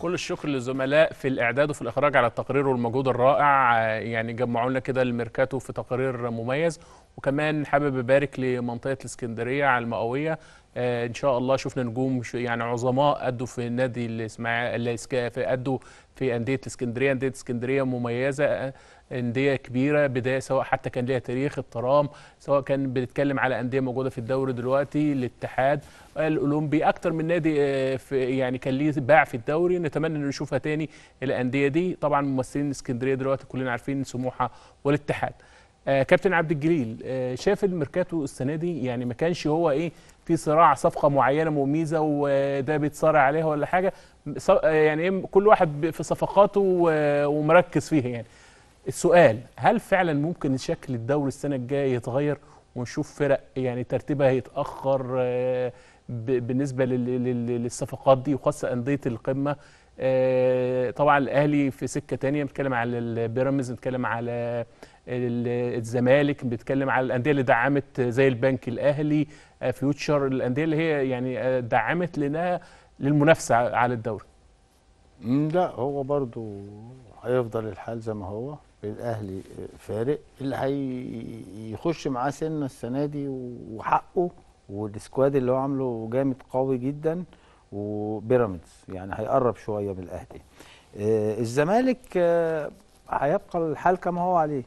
كل الشكر للزملاء في الاعداد وفي الاخراج على التقرير والمجهود الرائع يعني جمعوا لنا كده الميركاتو في تقرير مميز وكمان حابب ابارك لمنطقه الاسكندريه على المئويه آه، ان شاء الله شفنا نجوم يعني عظماء ادوا في النادي الاسماعيلي ادوا في انديه الاسكندريه انديه اسكندريه مميزه آه، انديه كبيره بدايه سواء حتى كان ليها تاريخ الترام سواء كان بنتكلم على انديه موجوده في الدوري دلوقتي الاتحاد الاولمبي اكتر من نادي آه، في يعني كان ليه باع في الدوري نتمنى ان نشوفها تاني الانديه دي طبعا ممثلين اسكندريه دلوقتي كلنا عارفين سموحه والاتحاد آه كابتن عبد الجليل آه شاف الميركاتو السنه دي يعني ما كانش هو ايه في صراع صفقه معينه مميزه وده بيتصارع عليها ولا حاجه آه، يعني ايه كل واحد في صفقاته ومركز فيها يعني السؤال هل فعلا ممكن شكل الدوري السنه الجايه يتغير ونشوف فرق يعني ترتيبها يتاخر آه، بالنسبه للصفقات دي وخاصه انديه القمه آه، طبعا الاهلي في سكه تانية بنتكلم على البيراميدز بنتكلم على الزمالك بيتكلم على الانديه اللي دعمت زي البنك الاهلي آه، فيوتشر الانديه اللي هي يعني آه، دعمت لانها للمنافسه على الدوري لا هو برضو هيفضل الحال زي ما هو الاهلي فارق اللي هيخش معاه سنه السنه دي وحقه والسكواد اللي هو عامله جامد قوي جدا وبيراميدز يعني هيقرب شويه من الاهلي آه، الزمالك هيبقى الحال كما هو عليه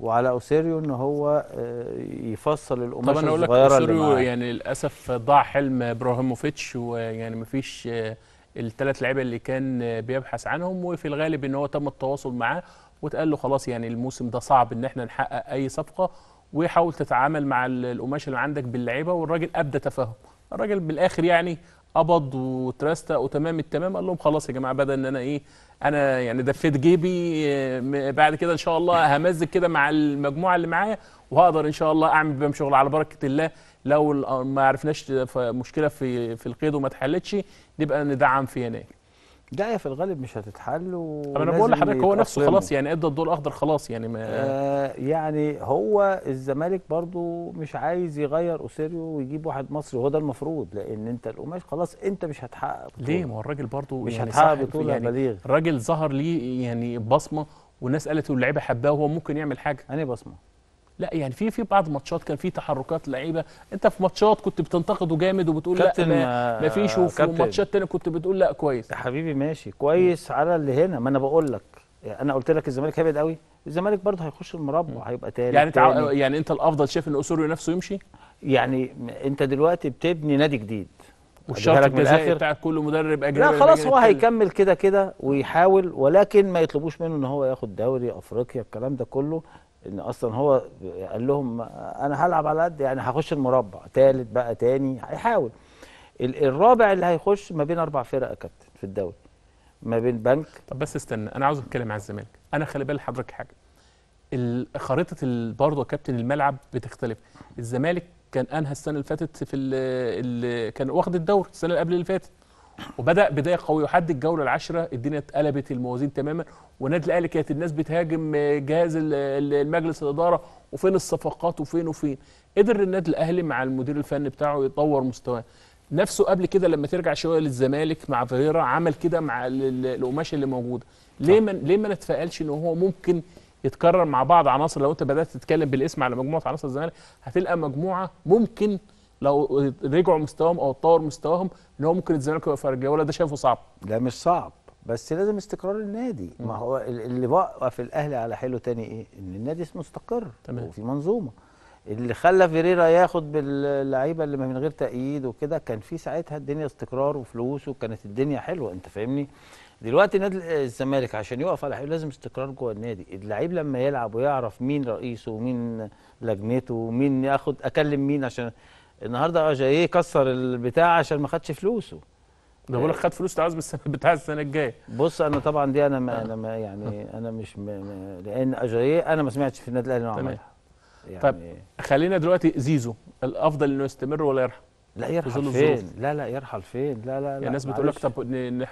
وعلى اوسيريو ان هو آه، يفصل طب انا اقول لك اوسيريو يعني للاسف ضاع حلم ابراهيموفيتش ويعني مفيش آه، الثلاث لعيبه اللي كان آه، بيبحث عنهم وفي الغالب ان هو تم التواصل معاه واتقال له خلاص يعني الموسم ده صعب ان احنا نحقق اي صفقه وحاول تتعامل مع القماش اللي عندك باللعيبه والراجل ابدى تفهم الراجل بالاخر يعني قبض وتراستا وتمام التمام قال لهم خلاص يا جماعه بدل ان انا ايه انا يعني دفيت جيبي آه، بعد كده ان شاء الله همزج كده مع المجموعه اللي معايا وهقدر ان شاء الله اعمل بيهم شغل على بركه الله لو ما عرفناش مشكله في في القيد وما اتحلتش نبقى ندعم في هناك لا في الغالب مش هتتحل و انا بقول لحضرتك هو نفسه خلاص يعني ادى الضوء الاخضر خلاص يعني ما آه يعني هو الزمالك برضو مش عايز يغير اوسيريو ويجيب واحد مصري وهو ده المفروض لان انت القماش خلاص انت مش هتحقق بطولة. ليه ما هو الراجل برضه مش يعني هتحقق بطوله يعني بليغ الراجل ظهر ليه يعني بصمه والناس قالت واللعيبه حباه وهو ممكن يعمل حاجه انا بصمه لا يعني في في بعض ماتشات كان في تحركات لعيبه انت في ماتشات كنت بتنتقده جامد وبتقول لا ما, آه، ما فيش وفي ماتشات ثانيه كنت بتقول لا كويس يا حبيبي ماشي كويس م. على اللي هنا ما انا بقول لك يعني انا قلت لك الزمالك هيبعد قوي الزمالك برضه هيخش المربع هيبقى تاني يعني تاني. يعني انت الافضل شايف ان اسوريو نفسه يمشي يعني انت دلوقتي بتبني نادي جديد والشرط الجزائي بتاع كل مدرب اجنبي لا خلاص هو هيكمل كده كده ويحاول ولكن ما يطلبوش منه ان هو ياخد دوري افريقيا الكلام ده كله ان اصلا هو قال لهم انا هلعب على قد يعني هخش المربع ثالث بقى ثاني هيحاول الرابع اللي هيخش ما بين اربع فرق يا كابتن في الدوري ما بين بنك طب بس استنى انا عاوز اتكلم عن الزمالك انا خلي بال حضرتك حاجه خريطه برضه يا كابتن الملعب بتختلف الزمالك كان انهى السنه اللي فاتت في ال كان واخد الدوري السنه اللي قبل اللي فاتت وبدا بدايه قويه وحد الجوله العاشره الدنيا اتقلبت الموازين تماما والنادي الاهلي كانت الناس بتهاجم آه، جهاز المجلس الاداره وفين الصفقات وفين وفين قدر النادي الاهلي مع المدير الفني بتاعه يطور مستواه نفسه قبل كده لما ترجع شويه للزمالك مع فيرا عمل كده مع القماشه اللي موجوده ليه ما ليه ما نتفائلش ان هو ممكن يتكرر مع بعض عناصر لو انت بدات تتكلم بالاسم على مجموعه عناصر الزمالك هتلقى مجموعه ممكن لو رجعوا مستواهم او اتطور مستواهم ان هو ممكن الزمالك يبقى فرجه ولا ده شايفه صعب؟ لا مش صعب بس لازم استقرار النادي ما هو اللي وقف الاهلي على حيله تاني ايه؟ ان النادي اسمه مستقر تمام. وفي منظومه اللي خلى فيريرا ياخد باللعيبه اللي من غير تأييد وكده كان في ساعتها الدنيا استقرار وفلوس وكانت الدنيا حلوه انت فاهمني دلوقتي نادي الزمالك عشان يقف على حلو لازم استقرار جوه النادي اللعيب لما يلعب ويعرف مين رئيسه ومين لجنته ومين ياخد اكلم مين عشان النهارده آه، جاي كسر البتاع عشان ما خدش فلوسه ده بقول لك خد فلوس تعاوز بالسنه بتاع السنه الجايه بص انا طبعا دي انا ما انا ما يعني انا مش م... لان اجاييه انا ما سمعتش في النادي الاهلي انه عملها يعني طيب خلينا دلوقتي زيزو الافضل انه يستمر ولا يرحل لا يرحل فين لا لا يرحل فين لا لا لا الناس بتقول لك طب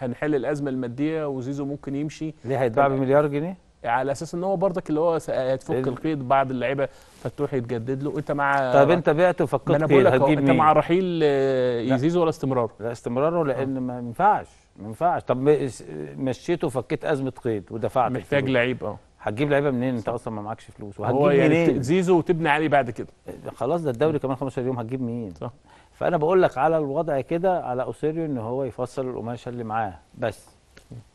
هنحل الازمه الماديه وزيزو ممكن يمشي ليه هيتباع بمليار جنيه على اساس ان هو برضك اللي هو هتفك آه، إيه. القيد بعد اللعيبه فتروح يتجدد له انت مع طب انت بعت وفكيت انا بقول لك انت مع رحيل آه، يزيزو ولا استمراره؟ لا استمراره لان ما ينفعش ما ينفعش طب مشيته وفكيت ازمه قيد ودفعت محتاج لعيب اه هتجيب لعيبه منين انت اصلا ما معكش فلوس وهتجيب يعني منين زيزو وتبني عليه بعد كده خلاص ده الدوري كمان 15 يوم هتجيب مين صح فانا بقول لك على الوضع كده على اوسيريو ان هو يفصل القماشه اللي معاه بس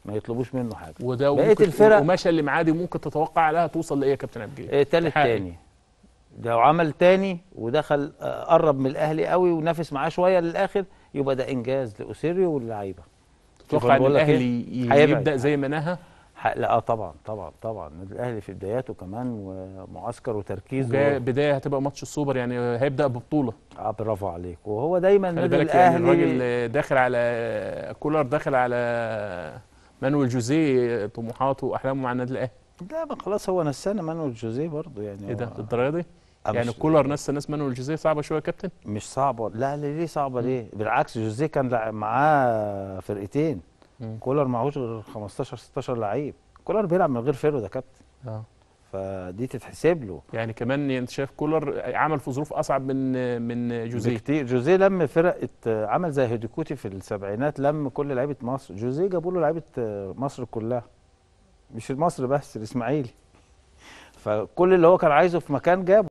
ما يطلبوش منه حاجه وده بقيه الفرق القماشه اللي معاه دي ممكن تتوقع عليها توصل لايه يا كابتن عبد الجليل؟ إيه، تالت إيه؟ تاني ده عمل تاني ودخل آه، قرب من الاهلي قوي ونافس معاه شويه للاخر يبقى ده انجاز لاوسيريو واللعيبه تتوقع ان الاهلي إيه؟ يبدا زي ما نهى؟ لا اه طبعا طبعا طبعا الاهلي في بداياته كمان ومعسكر وتركيز بدايه هتبقى ماتش السوبر يعني هيبدا ببطوله اه برافو عليك وهو دايما يعني الاهلي يعني الراجل داخل على كولر داخل على مانويل جوزيه طموحاته واحلامه مع النادي الاهلي لا ما خلاص هو نسانا مانويل جوزيه برضه يعني ايه ده للدرجه دي؟ يعني كولر نسى ناس مانويل جوزيه صعبه شويه يا كابتن؟ مش صعبه لا ليه صعبه ليه؟ بالعكس جوزيه كان معاه فرقتين كولر معهوش غير 15 16 لعيب كولر بيلعب من غير فيرو ده كابتن اه فدي تتحسب له يعني كمان انت شايف كولر عمل في ظروف اصعب من من جوزيه كتير جوزيه لم فرقه عمل زي هيديكوتي في السبعينات لم كل لعيبه مصر جوزيه جابوا له لعيبه آه، مصر كلها مش مصر بس الاسماعيلي فكل اللي هو كان عايزه في مكان جابه